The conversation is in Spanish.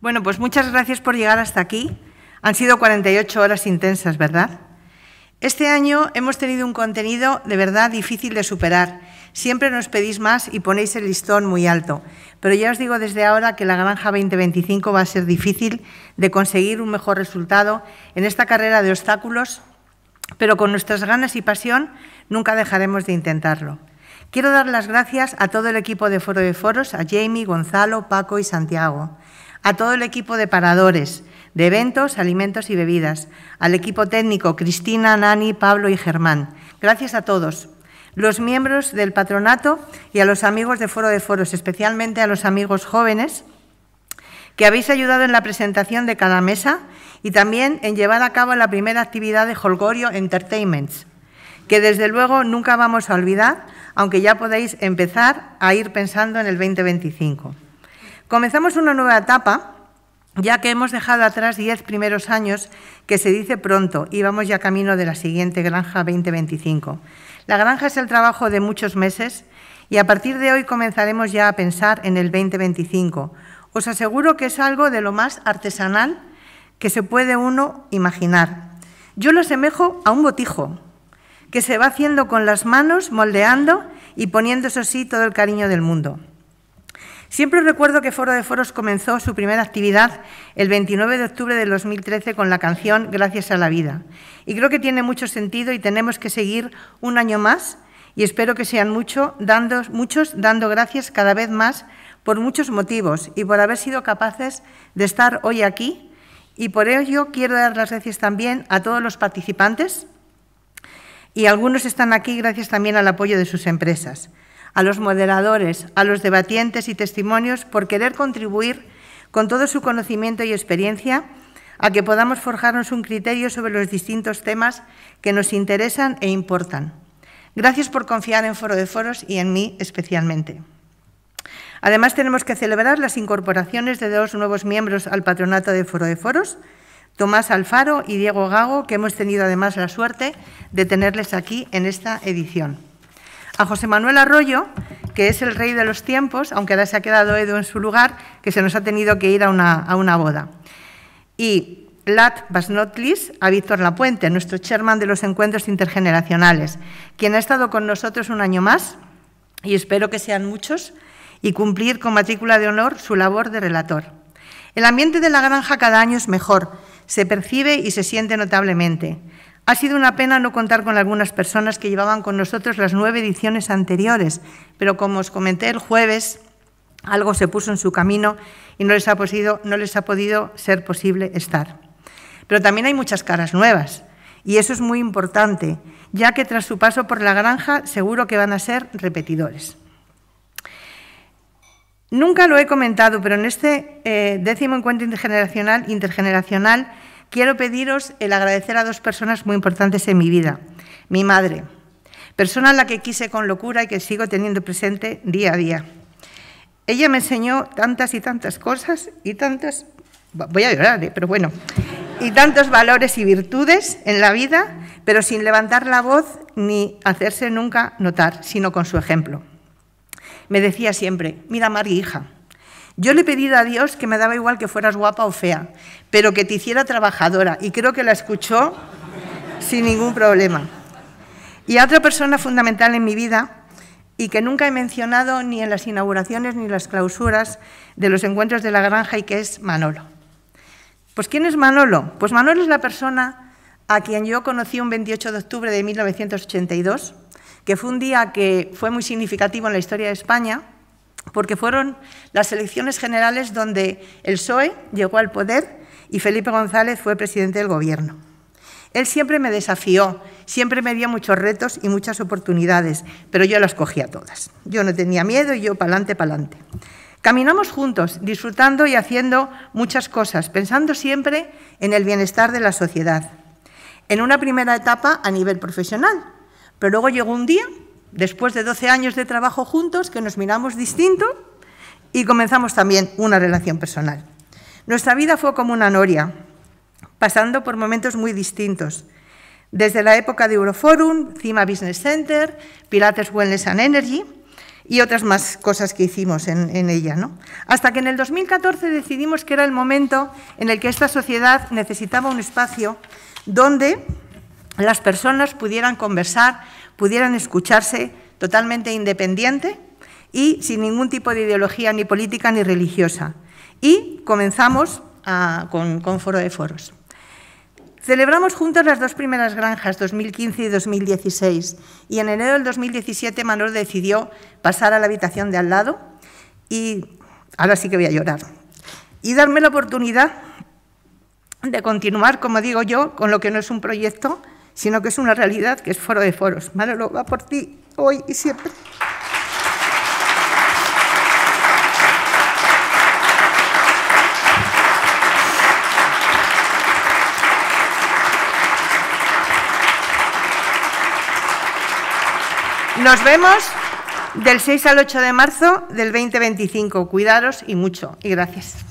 Bueno, pues muchas gracias por llegar hasta aquí. Han sido 48 horas intensas, ¿verdad? Este año hemos tenido un contenido de verdad difícil de superar. Siempre nos pedís más y ponéis el listón muy alto. Pero ya os digo desde ahora que la Granja 2025 va a ser difícil de conseguir un mejor resultado en esta carrera de obstáculos, pero con nuestras ganas y pasión nunca dejaremos de intentarlo. Quiero dar las gracias a todo el equipo de Foro de Foros, a Jamie, Gonzalo, Paco y Santiago a todo el equipo de paradores, de eventos, alimentos y bebidas, al equipo técnico Cristina, Nani, Pablo y Germán. Gracias a todos, los miembros del patronato y a los amigos de Foro de Foros, especialmente a los amigos jóvenes que habéis ayudado en la presentación de cada mesa y también en llevar a cabo la primera actividad de Holgorio Entertainments, que desde luego nunca vamos a olvidar, aunque ya podéis empezar a ir pensando en el 2025. Comenzamos una nueva etapa, ya que hemos dejado atrás diez primeros años, que se dice pronto, y vamos ya camino de la siguiente Granja 2025. La granja es el trabajo de muchos meses y a partir de hoy comenzaremos ya a pensar en el 2025. Os aseguro que es algo de lo más artesanal que se puede uno imaginar. Yo lo asemejo a un botijo, que se va haciendo con las manos, moldeando y poniendo, eso sí, todo el cariño del mundo. Siempre recuerdo que Foro de Foros comenzó su primera actividad el 29 de octubre de 2013 con la canción Gracias a la vida. Y creo que tiene mucho sentido y tenemos que seguir un año más y espero que sean muchos dando gracias cada vez más por muchos motivos y por haber sido capaces de estar hoy aquí. Y por ello quiero dar las gracias también a todos los participantes y algunos están aquí gracias también al apoyo de sus empresas a los moderadores, a los debatientes y testimonios por querer contribuir con todo su conocimiento y experiencia a que podamos forjarnos un criterio sobre los distintos temas que nos interesan e importan. Gracias por confiar en Foro de Foros y en mí especialmente. Además, tenemos que celebrar las incorporaciones de dos nuevos miembros al patronato de Foro de Foros, Tomás Alfaro y Diego Gago, que hemos tenido además la suerte de tenerles aquí en esta edición a José Manuel Arroyo, que es el rey de los tiempos, aunque ahora se ha quedado Edo en su lugar, que se nos ha tenido que ir a una, a una boda. Y Lat Basnotlis a Víctor Lapuente, nuestro chairman de los encuentros intergeneracionales, quien ha estado con nosotros un año más, y espero que sean muchos, y cumplir con matrícula de honor su labor de relator. El ambiente de la granja cada año es mejor se percibe y se siente notablemente. Ha sido una pena no contar con algunas personas que llevaban con nosotros las nueve ediciones anteriores, pero como os comenté el jueves, algo se puso en su camino y no les ha, no les ha podido ser posible estar. Pero también hay muchas caras nuevas y eso es muy importante, ya que tras su paso por la granja seguro que van a ser repetidores. Nunca lo he comentado, pero en este eh, décimo encuentro intergeneracional, intergeneracional quiero pediros el agradecer a dos personas muy importantes en mi vida. Mi madre, persona a la que quise con locura y que sigo teniendo presente día a día. Ella me enseñó tantas y tantas cosas y tantas, voy a llorar, ¿eh? pero bueno, y tantos valores y virtudes en la vida, pero sin levantar la voz ni hacerse nunca notar, sino con su ejemplo me decía siempre, mira Mari, hija, yo le he pedido a Dios que me daba igual que fueras guapa o fea, pero que te hiciera trabajadora y creo que la escuchó sin ningún problema. Y otra persona fundamental en mi vida y que nunca he mencionado ni en las inauguraciones ni en las clausuras de los encuentros de la granja y que es Manolo. Pues ¿quién es Manolo? Pues Manolo es la persona a quien yo conocí un 28 de octubre de 1982 que fue un día que fue muy significativo en la historia de España, porque fueron las elecciones generales donde el PSOE llegó al poder y Felipe González fue presidente del Gobierno. Él siempre me desafió, siempre me dio muchos retos y muchas oportunidades, pero yo las cogía todas. Yo no tenía miedo y yo pa'lante, pa'lante. Caminamos juntos, disfrutando y haciendo muchas cosas, pensando siempre en el bienestar de la sociedad. En una primera etapa a nivel profesional, pero luego llegó un día, después de 12 años de trabajo juntos, que nos miramos distinto y comenzamos también una relación personal. Nuestra vida fue como una noria, pasando por momentos muy distintos. Desde la época de Euroforum, Cima Business Center, Pilates Wellness and Energy y otras más cosas que hicimos en, en ella. ¿no? Hasta que en el 2014 decidimos que era el momento en el que esta sociedad necesitaba un espacio donde las personas pudieran conversar, pudieran escucharse totalmente independiente y sin ningún tipo de ideología ni política ni religiosa. Y comenzamos ah, con, con Foro de Foros. Celebramos juntos las dos primeras granjas, 2015 y 2016, y en enero del 2017 Manuel decidió pasar a la habitación de al lado y ahora sí que voy a llorar, y darme la oportunidad de continuar, como digo yo, con lo que no es un proyecto, sino que es una realidad que es foro de foros. Manolo, va por ti hoy y siempre. Nos vemos del 6 al 8 de marzo del 2025. Cuidaros y mucho. Y gracias.